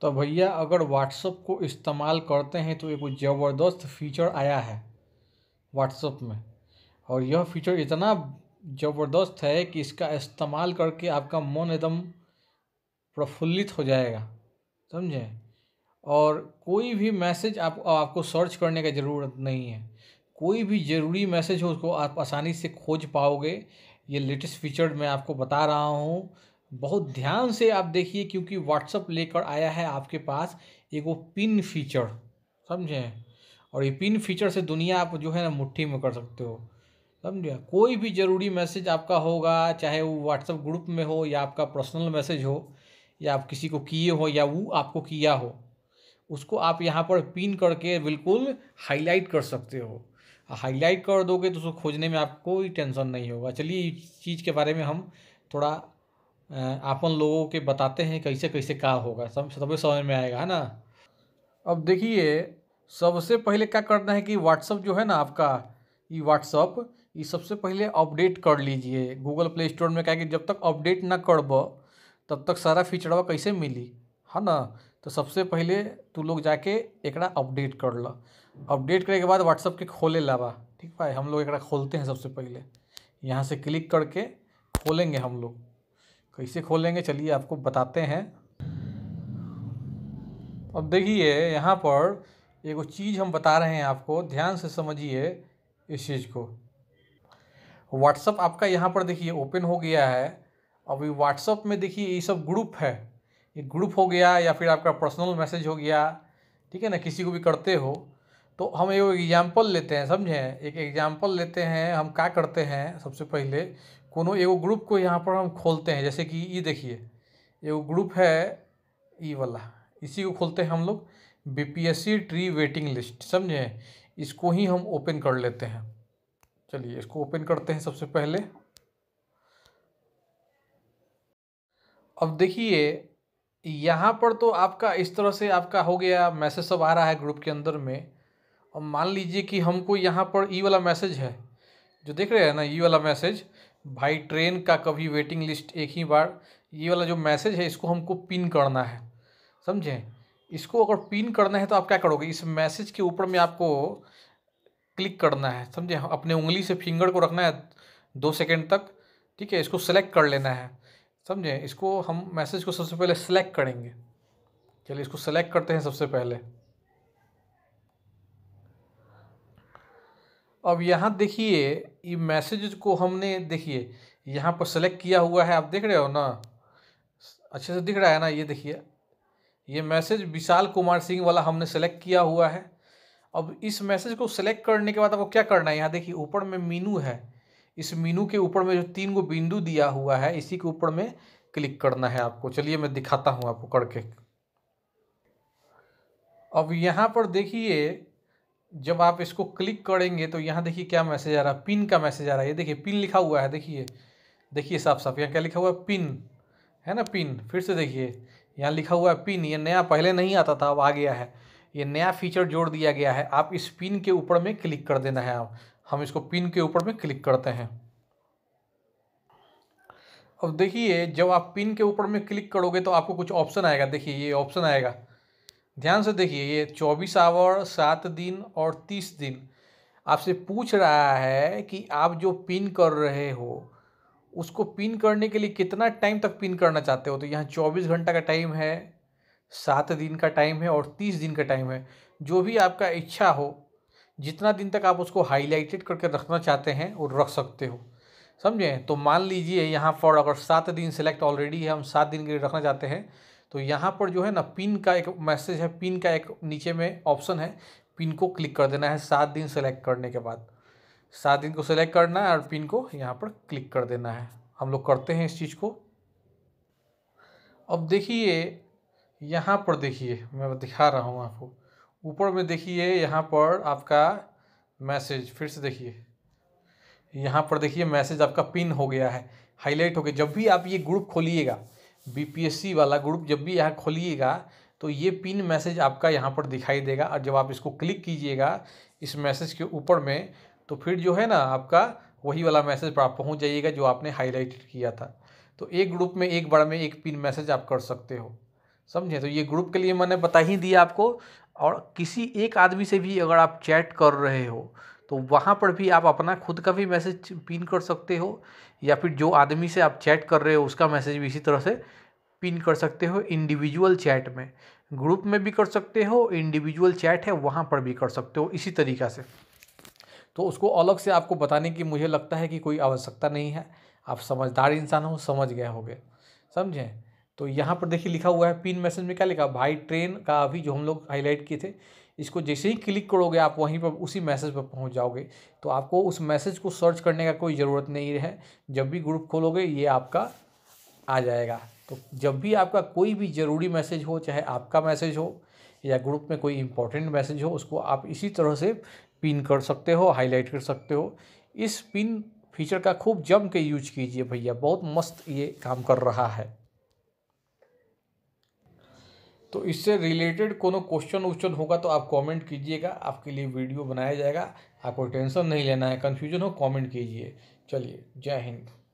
तो भैया अगर व्हाट्सअप को इस्तेमाल करते हैं तो एक ज़बरदस्त फीचर आया है व्हाट्सअप में और यह फीचर इतना ज़बरदस्त है कि इसका इस्तेमाल करके आपका मन एकदम प्रफुल्लित हो जाएगा समझे और कोई भी मैसेज आप आपको सर्च करने का ज़रूरत नहीं है कोई भी ज़रूरी मैसेज हो उसको आप आसानी से खोज पाओगे ये लेटेस्ट फीचर मैं आपको बता रहा हूँ बहुत ध्यान से आप देखिए क्योंकि व्हाट्सअप लेकर आया है आपके पास एक वो पिन फीचर समझे और ये पिन फीचर से दुनिया आप जो है ना मुट्ठी में कर सकते हो समझे कोई भी ज़रूरी मैसेज आपका होगा चाहे वो व्हाट्सअप ग्रुप में हो या आपका पर्सनल मैसेज हो या आप किसी को किए हो या वो आपको किया हो उसको आप यहाँ पर पिन करके बिल्कुल हाईलाइट कर सकते हो हाईलाइट कर दोगे तो उसको खोजने में आपको कोई टेंशन नहीं होगा चलिए इस चीज़ के बारे में हम थोड़ा आपन लोगों के बताते हैं कैसे कैसे का होगा सब सब समय में आएगा है ना अब देखिए सबसे पहले क्या करना है कि व्हाट्सअप जो है ना आपका ये व्हाट्सअप ये सबसे पहले अपडेट कर लीजिए गूगल प्ले स्टोर में क्या कि जब तक अपडेट ना करब तब तक सारा फीचरवा कैसे मिली है ना तो सबसे पहले तू लोग जाके एक अपडेट कर लो अपडेट करे के बाद व्हाट्सअप के खोले लावा ठीक भाई हम लोग एक खोलते हैं सबसे पहले यहाँ से क्लिक करके खोलेंगे हम लोग कैसे तो खोलेंगे चलिए आपको बताते हैं अब देखिए यहाँ पर एक चीज़ हम बता रहे हैं आपको ध्यान से समझिए इस चीज़ को व्हाट्सअप आपका यहाँ पर देखिए ओपन हो गया है अभी व्हाट्सअप में देखिए ये सब ग्रुप है ये ग्रुप हो गया या फिर आपका पर्सनल मैसेज हो गया ठीक है ना किसी को भी करते हो तो हम एक एग्ज़ाम्पल लेते हैं समझें एक एग्ज़ाम्पल लेते हैं हम क्या करते हैं सबसे पहले कोनो एगो ग्रुप को यहाँ पर हम खोलते हैं जैसे कि ये देखिए एगो ग्रुप है ई वाला इसी को खोलते हैं हम लोग सी ट्री वेटिंग लिस्ट समझे इसको ही हम ओपन कर लेते हैं चलिए इसको ओपन करते हैं सबसे पहले अब देखिए यहाँ पर तो आपका इस तरह से आपका हो गया मैसेज सब आ रहा है ग्रुप के अंदर में और मान लीजिए कि हमको यहाँ पर ई वाला मैसेज है जो देख रहे हैं ना ई वाला मैसेज भाई ट्रेन का कभी वेटिंग लिस्ट एक ही बार ये वाला जो मैसेज है इसको हमको पिन करना है समझें इसको अगर पिन करना है तो आप क्या करोगे इस मैसेज के ऊपर में आपको क्लिक करना है समझे हाँ, अपने उंगली से फिंगर को रखना है दो सेकेंड तक ठीक है इसको सेलेक्ट कर लेना है समझे इसको हम मैसेज को सबसे पहले सेलेक्ट करेंगे चलिए इसको सेलेक्ट करते हैं सबसे पहले अब यहाँ देखिए ये मैसेज को हमने देखिए यहाँ पर सेलेक्ट किया हुआ है आप देख रहे हो ना अच्छे से दिख रहा है ना ये देखिए ये मैसेज विशाल कुमार सिंह वाला हमने सेलेक्ट किया हुआ है अब इस मैसेज को सेलेक्ट करने के बाद आपको क्या करना है यहाँ देखिए ऊपर में मीनू है इस मीनू के ऊपर में जो तीन गो बिंदु दिया हुआ है इसी के ऊपर में क्लिक करना है आपको चलिए मैं दिखाता हूँ आपको करके अब यहाँ पर देखिए जब आप इसको क्लिक करेंगे तो यहाँ देखिए क्या मैसेज आ रहा है पिन का मैसेज आ रहा है ये देखिए पिन लिखा हुआ है देखिए देखिए साफ साफ यहाँ क्या लिखा हुआ है पिन है ना पिन फिर से देखिए यहाँ लिखा हुआ है पिन ये नया पहले नहीं आता था अब आ गया है ये नया फीचर जोड़ दिया गया है आप इस पिन के ऊपर में क्लिक कर देना है आप हम इसको पिन के ऊपर में क्लिक करते हैं अब देखिए जब आप पिन के ऊपर में क्लिक करोगे तो आपको कुछ ऑप्शन आएगा देखिए ये ऑप्शन आएगा ध्यान से देखिए ये चौबीस आवर सात दिन और तीस दिन आपसे पूछ रहा है कि आप जो पिन कर रहे हो उसको पिन करने के लिए कितना टाइम तक पिन करना चाहते हो तो यहाँ चौबीस घंटा का टाइम है सात दिन का टाइम है और तीस दिन का टाइम है जो भी आपका इच्छा हो जितना दिन तक आप उसको हाईलाइटेड करके रखना चाहते हैं वो रख सकते हो समझें तो मान लीजिए यहाँ फॉर अगर सात दिन सेलेक्ट ऑलरेडी है हम सात दिन के लिए रखना चाहते हैं तो यहाँ पर जो है ना पिन का एक मैसेज है पिन का एक नीचे में ऑप्शन है पिन को क्लिक कर देना है सात दिन सेलेक्ट करने के बाद सात दिन को सेलेक्ट करना है और पिन को यहाँ पर क्लिक कर देना है हम लोग करते हैं इस चीज़ को अब देखिए यहाँ पर देखिए मैं दिखा रहा हूँ आपको ऊपर में देखिए यहाँ पर आपका मैसेज फिर से देखिए यहाँ पर देखिए मैसेज आपका पिन हो गया है हाईलाइट हो गया जब भी आप ये ग्रुप खोलिएगा बीपीएससी वाला ग्रुप जब भी यहाँ खोलिएगा तो ये पिन मैसेज आपका यहाँ पर दिखाई देगा और जब आप इसको क्लिक कीजिएगा इस मैसेज के ऊपर में तो फिर जो है ना आपका वही वाला मैसेज पर आप पहुँच जाइएगा जो आपने हाईलाइटेड किया था तो एक ग्रुप में एक बार में एक पिन मैसेज आप कर सकते हो समझे तो ये ग्रुप के लिए मैंने बता ही दिया आपको और किसी एक आदमी से भी अगर आप चैट कर रहे हो तो वहाँ पर भी आप अपना खुद का भी मैसेज पिन कर सकते हो या फिर जो आदमी से आप चैट कर रहे हो उसका मैसेज भी इसी तरह से पिन कर सकते हो इंडिविजुअल चैट में ग्रुप में भी कर सकते हो इंडिविजुअल चैट है वहाँ पर भी कर सकते हो इसी तरीक़ा से तो उसको अलग से आपको बताने की मुझे लगता है कि कोई आवश्यकता नहीं है आप समझदार इंसान हो समझ गए होगे समझें तो यहाँ पर देखिए लिखा हुआ है पिन मैसेज में क्या लिखा भाई ट्रेन का अभी जो हम लोग हाईलाइट किए थे इसको जैसे ही क्लिक करोगे आप वहीं पर उसी मैसेज पर पहुंच जाओगे तो आपको उस मैसेज को सर्च करने का कोई ज़रूरत नहीं है जब भी ग्रुप खोलोगे ये आपका आ जाएगा तो जब भी आपका कोई भी ज़रूरी मैसेज हो चाहे आपका मैसेज हो या ग्रुप में कोई इंपॉर्टेंट मैसेज हो उसको आप इसी तरह से पिन कर सकते हो हाईलाइट कर सकते हो इस पिन फीचर का खूब जम के यूज कीजिए भैया बहुत मस्त ये काम कर रहा है तो इससे रिलेटेड कोनो क्वेश्चन उच्चन होगा तो आप कमेंट कीजिएगा आपके लिए वीडियो बनाया जाएगा आपको टेंशन नहीं लेना है कन्फ्यूजन हो कमेंट कीजिए चलिए जय हिंद